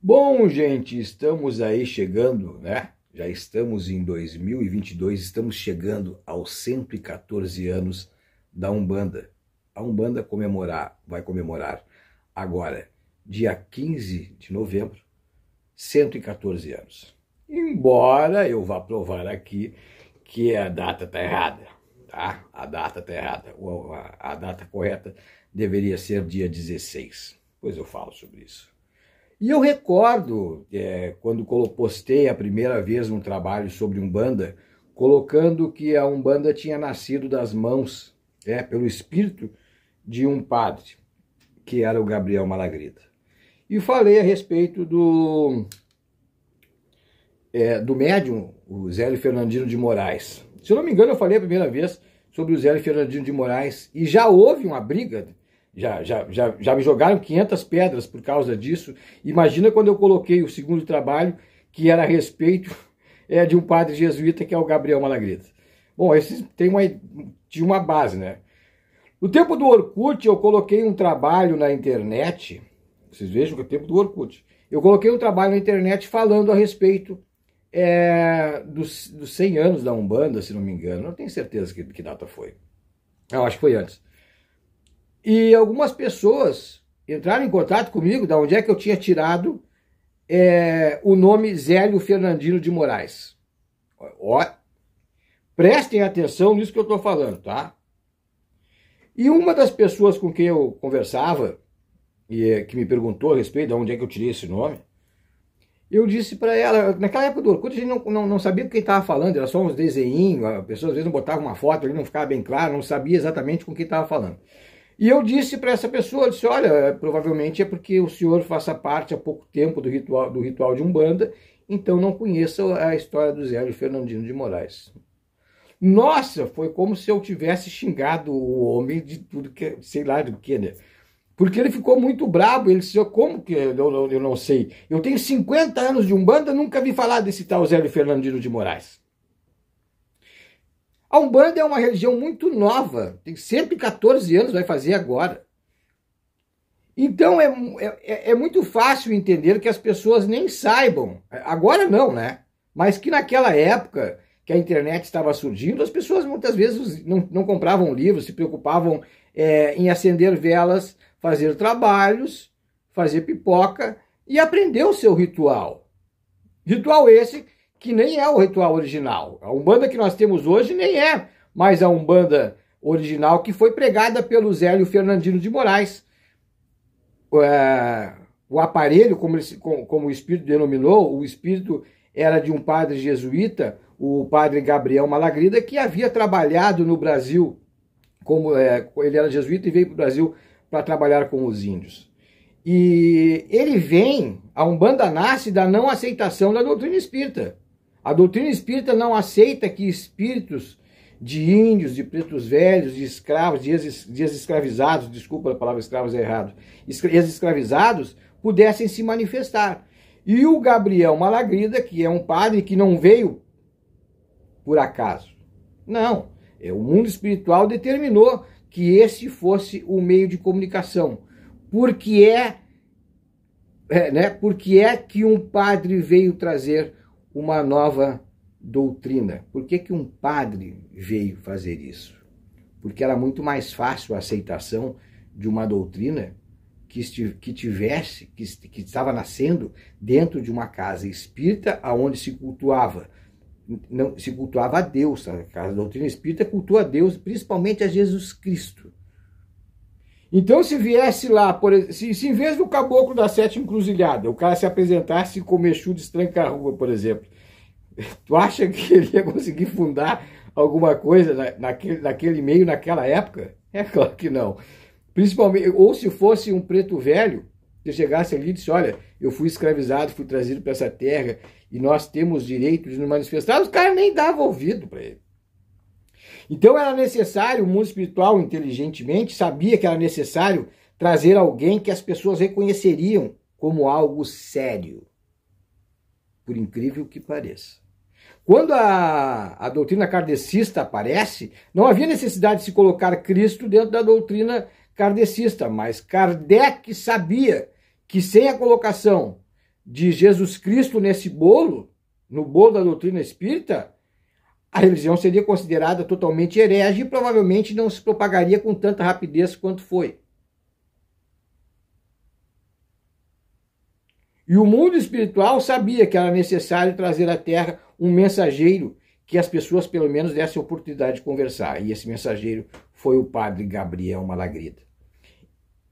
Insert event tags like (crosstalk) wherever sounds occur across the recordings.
Bom, gente, estamos aí chegando, né? Já estamos em 2022, estamos chegando aos 114 anos da Umbanda. A Umbanda comemorar, vai comemorar agora, dia 15 de novembro, 114 anos. Embora eu vá provar aqui que a data está errada, tá? A data está errada. A, a data correta deveria ser dia 16. Pois eu falo sobre isso. E eu recordo, é, quando postei a primeira vez um trabalho sobre Umbanda, colocando que a Umbanda tinha nascido das mãos, é, pelo espírito de um padre, que era o Gabriel Malagrida. E falei a respeito do, é, do médium, o Zélio Fernandino de Moraes. Se eu não me engano, eu falei a primeira vez sobre o Zélio Fernandino de Moraes e já houve uma briga já, já, já, já me jogaram 500 pedras por causa disso. Imagina quando eu coloquei o segundo trabalho, que era a respeito (laughs) é, de um padre jesuíta, que é o Gabriel Malagreta. Bom, esses tem uma, tinha uma base, né? No tempo do Orkut, eu coloquei um trabalho na internet. Vocês vejam que é o tempo do Orkut. Eu coloquei um trabalho na internet falando a respeito é, dos, dos 100 anos da Umbanda, se não me engano. Não tenho certeza que, que data foi. Não, acho que foi antes. E algumas pessoas entraram em contato comigo, da onde é que eu tinha tirado é, o nome Zélio Fernandino de Moraes. Ó, prestem atenção nisso que eu estou falando, tá? E uma das pessoas com quem eu conversava, e é, que me perguntou a respeito de onde é que eu tirei esse nome, eu disse para ela, naquela época do Orkut a gente não, não, não sabia quem estava falando, era só uns desenhinhos, a pessoa às vezes não botava uma foto ali, não ficava bem claro, não sabia exatamente com quem estava falando. E eu disse para essa pessoa, disse, olha, provavelmente é porque o senhor faça parte há pouco tempo do ritual, do ritual de Umbanda, então não conheça a história do Zélio Fernandino de Moraes. Nossa, foi como se eu tivesse xingado o homem de tudo que, sei lá do que, né? Porque ele ficou muito brabo, ele disse, como que eu, eu, eu não sei? Eu tenho 50 anos de Umbanda, nunca vi falar desse tal Zélio Fernandino de Moraes. A Umbanda é uma religião muito nova, tem 114 anos, vai fazer agora. Então é, é, é, é, muito fácil entender que as pessoas nem saibam, agora não, né? Mas que naquela época que a internet estava surgindo, as pessoas muitas vezes não, não compravam livros, se preocupavam é, em acender velas, fazer trabalhos, fazer pipoca e aprender o seu ritual. Ritual esse que nem é o ritual original. A Umbanda que nós temos hoje nem é mais a Umbanda original que foi pregada pelo Zélio Fernandino de Moraes. É, o aparelho, como, ele, como, como o espírito denominou, o espírito era de um padre jesuíta, o padre Gabriel Malagrida, que havia trabalhado no Brasil, como é, ele era jesuíta e veio para o Brasil para trabalhar com os índios. E ele vem, a Umbanda nasce da não aceitação da doutrina espírita. A doutrina espírita não aceita que espíritos de índios, de pretos velhos, de escravos, de ex-escravizados, desculpa a palavra escravos é errado, ex-escravizados pudessem se manifestar. E o Gabriel Malagrida, que é um padre que não veio por acaso. Não, é o mundo espiritual determinou que esse fosse o meio de comunicação. Porque é, é né, porque é que um padre veio trazer uma nova doutrina. Por que, que um padre veio fazer isso? Porque era muito mais fácil a aceitação de uma doutrina que, que tivesse, que, que estava nascendo dentro de uma casa espírita aonde se cultuava não se cultuava a Deus, a casa doutrina espírita cultua a Deus, principalmente a Jesus Cristo. Então, se viesse lá, por, se, se em vez do caboclo da sete encruzilhada, o cara se apresentasse como Exu de Estranca-Rua, por exemplo, (laughs) tu acha que (laughs) ele ia conseguir fundar alguma coisa na, naquele, naquele meio, naquela época? É (laughs) claro que não. Principalmente, ou se fosse um preto velho, se chegasse ali e disse, olha, eu fui escravizado, fui trazido para essa terra e nós temos direito de nos manifestar, os caras nem davam ouvido para ele. Então era necessário, o mundo espiritual, inteligentemente, sabia que era necessário trazer alguém que as pessoas reconheceriam como algo sério. Por incrível que pareça. Quando a, a doutrina kardecista aparece, não havia necessidade de se colocar Cristo dentro da doutrina kardecista, mas Kardec sabia que sem a colocação de Jesus Cristo nesse bolo, no bolo da doutrina espírita, a religião seria considerada totalmente herege e provavelmente não se propagaria com tanta rapidez quanto foi. E o mundo espiritual sabia que era necessário trazer à Terra um mensageiro que as pessoas pelo menos dessem oportunidade de conversar. E esse mensageiro foi o padre Gabriel Malagrida.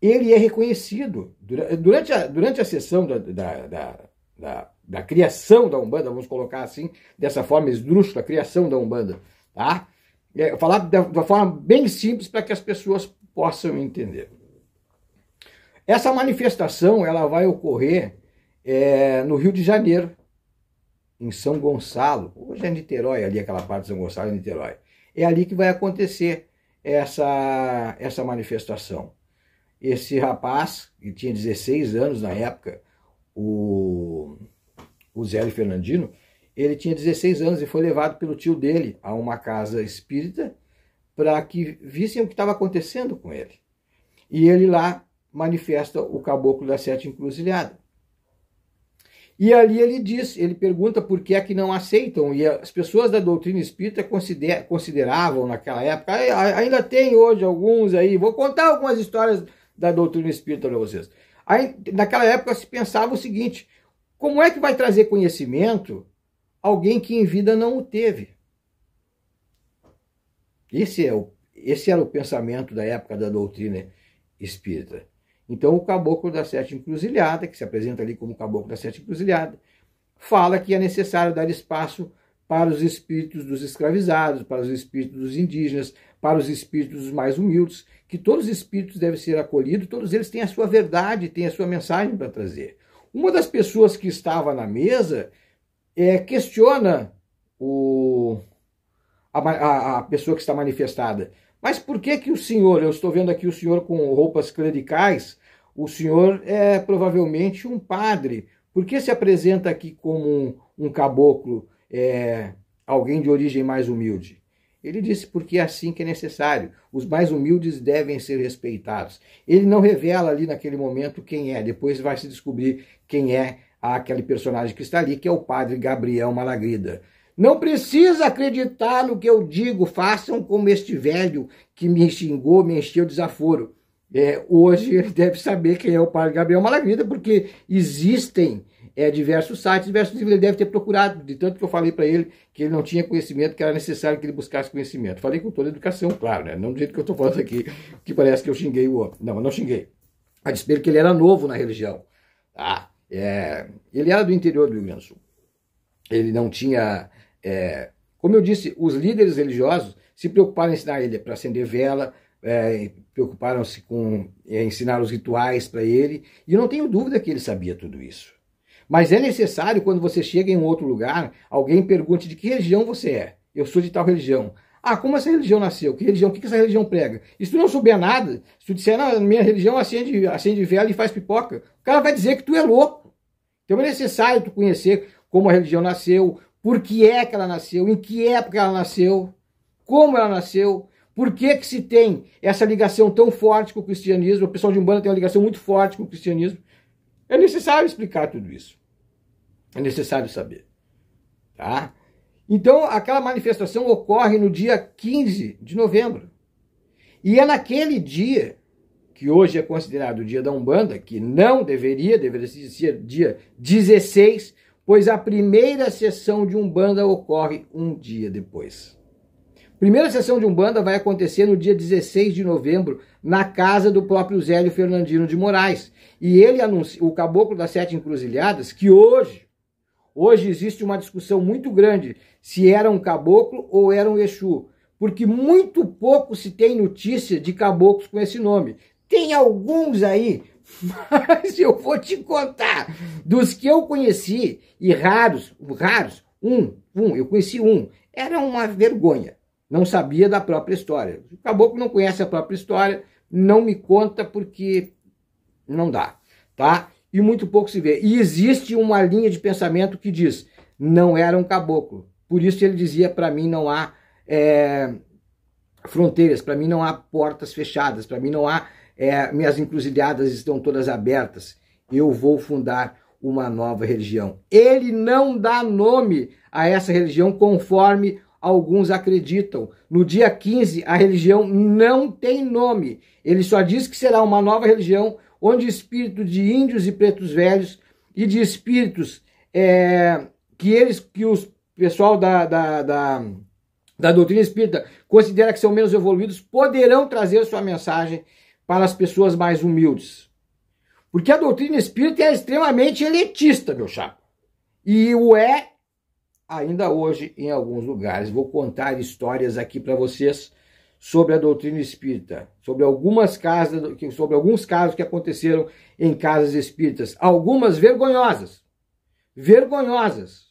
Ele é reconhecido durante a, durante a sessão da, da, da, da da criação da Umbanda, vamos colocar assim, dessa forma esdrúxula, a criação da Umbanda, tá? É, falar de uma forma bem simples para que as pessoas possam entender. Essa manifestação ela vai ocorrer é, no Rio de Janeiro, em São Gonçalo, hoje é Niterói ali, aquela parte de São Gonçalo e é Niterói. É ali que vai acontecer essa, essa manifestação. Esse rapaz, que tinha 16 anos na época, o o Zélio Fernandino, ele tinha 16 anos e foi levado pelo tio dele a uma casa espírita para que vissem o que estava acontecendo com ele. E ele lá manifesta o caboclo da sete encruzilhada. E ali ele diz, ele pergunta por que é que não aceitam, e as pessoas da doutrina espírita consider, consideravam naquela época, ainda tem hoje alguns aí, vou contar algumas histórias da doutrina espírita para vocês. Aí, naquela época se pensava o seguinte, como é que vai trazer conhecimento alguém que em vida não o teve? Esse, é o, esse era o pensamento da época da doutrina espírita. Então, o caboclo da Sete Encruzilhada, que se apresenta ali como caboclo da Sete Encruzilhada, fala que é necessário dar espaço para os espíritos dos escravizados, para os espíritos dos indígenas, para os espíritos dos mais humildes, que todos os espíritos devem ser acolhidos, todos eles têm a sua verdade, têm a sua mensagem para trazer. Uma das pessoas que estava na mesa é, questiona o, a, a, pessoa que está manifestada. Mas por que que o senhor, eu estou vendo aqui o senhor com roupas clericais, o senhor é provavelmente um padre. Por que se apresenta aqui como um, um caboclo, é, alguém de origem mais humilde? Ele disse porque é assim que é necessário. Os mais humildes devem ser respeitados. Ele não revela ali naquele momento quem é, depois vai se descobrir quem é aquele personagem que está ali, que é o padre Gabriel Malagrida. Não precisa acreditar no que eu digo, façam como este velho que me xingou, me encheu de desaforo. É, hoje ele deve saber quem é o padre Gabriel Malagrida, porque existem é, diversos sites, diversos livros, ele deve ter procurado, de tanto que eu falei para ele que ele não tinha conhecimento, que era necessário que ele buscasse conhecimento. Falei com toda a educação, claro, né? Não do jeito que eu estou falando aqui, que parece que eu xinguei o homem. Não, eu não xinguei. A despeito que ele era novo na religião. Ah, é, ele era do interior do Rio Grande do Sul. Ele não tinha. É, como eu disse, os líderes religiosos se preocuparam em ensinar ele para acender vela, é, preocuparam-se com é, ensinar os rituais para ele, e eu não tenho dúvida que ele sabia tudo isso. Mas é necessário quando você chega em um outro lugar, alguém pergunte de que religião você é. Eu sou de tal religião. Ah, como essa religião nasceu? Que religião? O que, essa religião prega? E se tu não souber nada, se tu disser, na minha religião acende, acende vela e faz pipoca, o cara vai dizer que tu é louco. Então é necessário tu conhecer como a religião nasceu, por que é que ela nasceu, em que época ela nasceu, como ela nasceu, por que que se tem essa ligação tão forte com o cristianismo, o pessoal de Umbanda tem uma ligação muito forte com o cristianismo. É necessário explicar tudo isso. É necessário saber. Tá? Então, aquela manifestação ocorre no dia 15 de novembro. E é naquele dia, que hoje é considerado o dia da Umbanda, que não deveria, deveria ser dia 16, pois a primeira sessão de Umbanda ocorre um dia depois. Primeira sessão de Umbanda vai acontecer no dia 16 de novembro, na casa do próprio Zélio Fernandino de Moraes. E ele anuncia, o caboclo das sete encruzilhadas, que hoje Hoje existe uma discussão muito grande se era um caboclo ou era um Exu, porque muito pouco se tem notícia de caboclos com esse nome. Tem alguns aí, (laughs) mas eu vou te contar. Dos que eu conheci, e raros, raros, um, um, eu conheci um, era uma vergonha. Não sabia da própria história. O caboclo não conhece a própria história, não me conta porque não dá, tá? e muito pouco se vê. E existe uma linha de pensamento que diz: não era um caboclo. Por isso ele dizia: para mim não há é, fronteiras, para mim não há portas fechadas, para mim não há. É, minhas encruzilhadas estão todas abertas. Eu vou fundar uma nova religião. Ele não dá nome a essa religião conforme alguns acreditam. No dia 15, a religião não tem nome. Ele só diz que será uma nova religião onde espírito de índios e pretos velhos e de espíritos é, que eles, que o pessoal da, da, da, da doutrina espírita considera que são menos evoluídos, poderão trazer sua mensagem para as pessoas mais humildes. Porque a doutrina espírita é extremamente elitista, meu chapa. E o é ainda hoje em alguns lugares. Vou contar histórias aqui para vocês sobre a doutrina espírita, sobre algumas casas, sobre alguns casos que aconteceram em casas espíritas, algumas vergonhosas. Vergonhosas.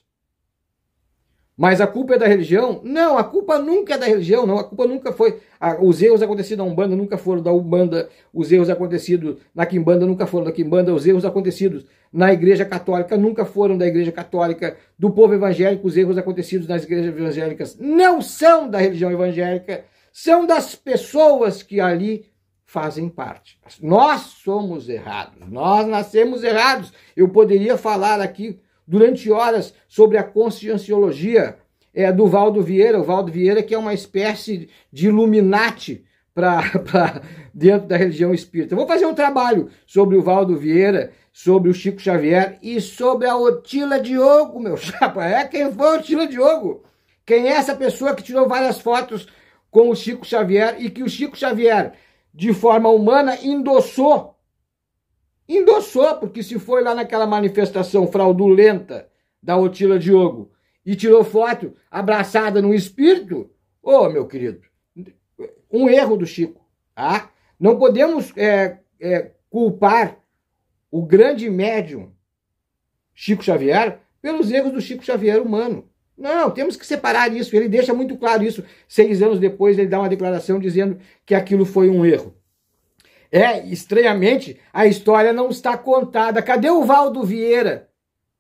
Mas a culpa é da religião? Não, a culpa nunca é da religião, não. A culpa nunca foi. os erros acontecidos na Umbanda nunca foram da Umbanda. Os erros acontecidos na Quimbanda nunca foram da Quimbanda. Os erros acontecidos na Igreja Católica nunca foram da Igreja Católica. Do povo evangélico, os erros acontecidos nas igrejas evangélicas não são da religião evangélica são das pessoas que ali fazem parte. Nós somos errados, nós nascemos errados. Eu poderia falar aqui durante horas sobre a conscienciologia é, do Valdo Vieira. O Valdo Vieira que é uma espécie de Illuminati para (laughs) dentro da religião espírita. Eu vou fazer um trabalho sobre o Valdo Vieira, sobre o Chico Xavier e sobre a Otila Diogo, meu (laughs) chapa. É quem foi a Otila Diogo? Quem é essa pessoa que tirou várias fotos com o Chico Xavier e que o Chico Xavier, de forma humana, endossou. Endossou, porque se foi lá naquela manifestação fraudulenta da Otila Diogo e tirou foto abraçada no espírito, ô oh, meu querido, um erro do Chico. Tá? Não podemos é, é, culpar o grande médium Chico Xavier pelos erros do Chico Xavier humano. Não, temos que separar isso. Ele deixa muito claro isso. Seis anos depois, ele dá uma declaração dizendo que aquilo foi um erro. É, estranhamente, a história não está contada. Cadê o Valdo Vieira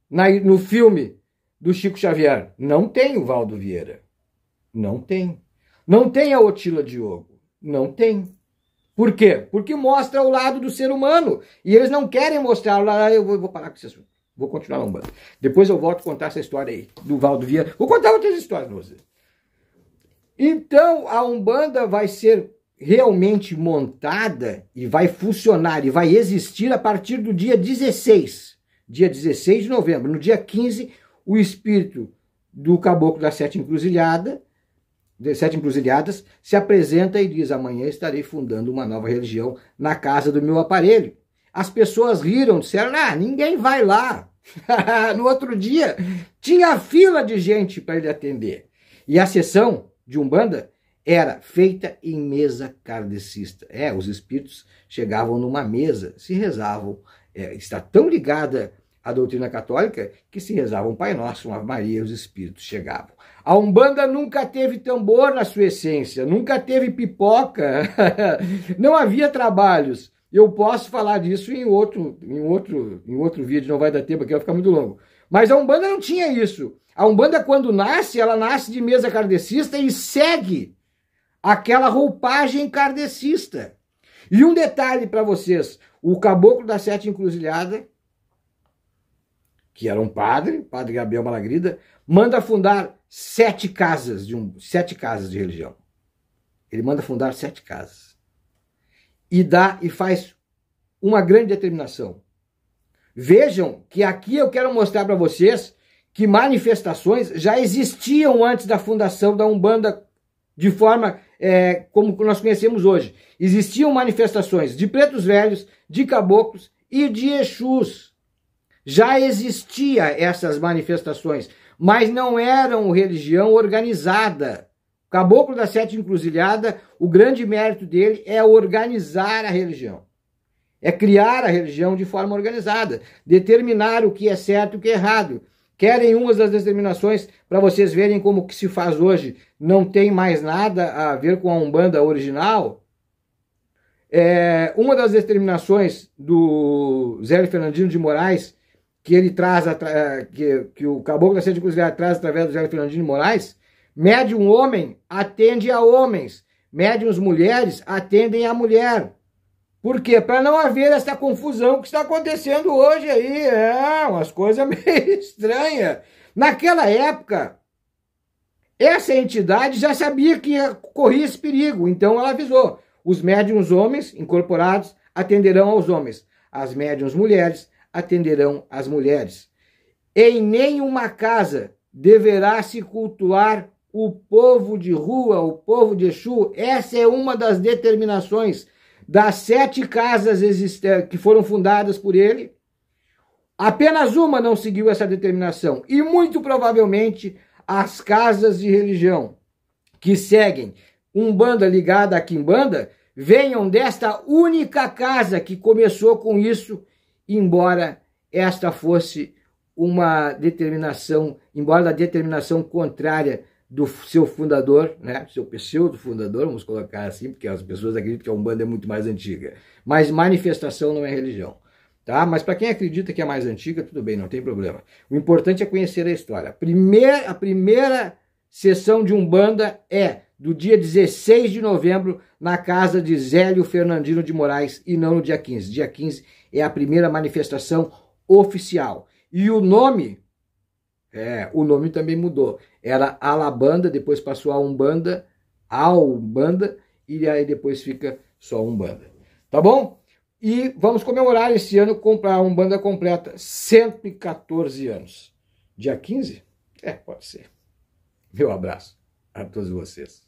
na, no filme do Chico Xavier? Não tem o Valdo Vieira. Não tem. Não tem a Otila Diogo. Não tem. Por quê? Porque mostra o lado do ser humano. E eles não querem mostrar o ah, Eu vou, vou parar com esse assunto. Vou continuar na Umbanda. Depois eu volto a contar essa história aí do Valdo Vieira. Vou contar outras histórias pra vocês. Então a Umbanda vai ser realmente montada e vai funcionar e vai existir a partir do dia 16, dia 16 de novembro. No dia 15, o espírito do caboclo das Sete Encruzilhada, Sete Encruzilhadas, se apresenta e diz: Amanhã estarei fundando uma nova religião na casa do meu aparelho. As pessoas riram, disseram: ah, ninguém vai lá. (laughs) no outro dia, tinha fila de gente para ele atender. E a sessão de Umbanda era feita em mesa kardecista. É, os espíritos chegavam numa mesa, se rezavam. É, está tão ligada à doutrina católica que se rezavam um Pai Nosso, uma Maria, os espíritos chegavam. A Umbanda nunca teve tambor na sua essência, nunca teve pipoca, (laughs) não havia trabalhos eu posso falar disso em outro, em outro, em outro vídeo, não vai dar tempo aqui, vai ficar muito longo. Mas a Umbanda não tinha isso. A Umbanda, quando nasce, ela nasce de mesa kardecista e segue aquela roupagem kardecista. E um detalhe para vocês: o caboclo da Sete Encruzilhada, que era um padre, padre Gabriel Malagrida, manda fundar sete casas de um, sete casas de religião. Ele manda fundar sete casas e dá e faz uma grande determinação. Vejam que aqui eu quero mostrar para vocês que manifestações já existiam antes da fundação da Umbanda de forma é, como nós conhecemos hoje. Existiam manifestações de pretos velhos, de caboclos e de Exus. Já existia essas manifestações, mas não eram religião organizada. Caboclo da Sete Encruzilhada, o grande mérito dele é organizar a religião. É criar a religião de forma organizada, determinar o que é certo e o que é errado. Querem umas das determinações para vocês verem como que se faz hoje, não tem mais nada a ver com a Umbanda original? É, uma das determinações do Zé Fernandino de Moraes, que ele traz, que, que o Caboclo da Sede Encruzilhada traz através do Zé Fernandino de Moraes, Médium homem atende a homens, médiums mulheres atendem a mulher. Por quê? Para não haver essa confusão que está acontecendo hoje aí. É, umas coisas (laughs) meio estranhas. Naquela época, essa entidade já sabia que corria esse perigo, então ela avisou. Os médiums homens incorporados atenderão aos homens, as médiums mulheres atenderão às mulheres. Em nenhuma casa deverá se cultuar o povo de rua, o povo de Exu. Essa é uma das determinações das sete casas que foram fundadas por ele. Apenas uma não seguiu essa determinação, e muito provavelmente as casas de religião que seguem Umbanda ligada a Quimbanda venham desta única casa que começou com isso, embora esta fosse uma determinação, embora a determinação contrária do seu fundador, né? seu pseudo-fundador, vamos colocar assim, porque as pessoas acreditam que a Umbanda é muito mais antiga. Mas manifestação não é religião. Tá? Mas para quem acredita que é mais antiga, tudo bem, não tem problema. O importante é conhecer a história. A primeira, a primeira sessão de Umbanda é do dia 16 de novembro na casa de Zélio Fernandino de Moraes e não no dia 15. Dia 15 é a primeira manifestação oficial. E o nome, é, o nome também mudou era Alabanda, depois passou a Umbanda, a Umbanda, e aí depois fica só Umbanda. Tá bom? E vamos comemorar esse ano comprar a Umbanda completa 114 anos. Dia 15? É, pode ser. Meu abraço a todos vocês.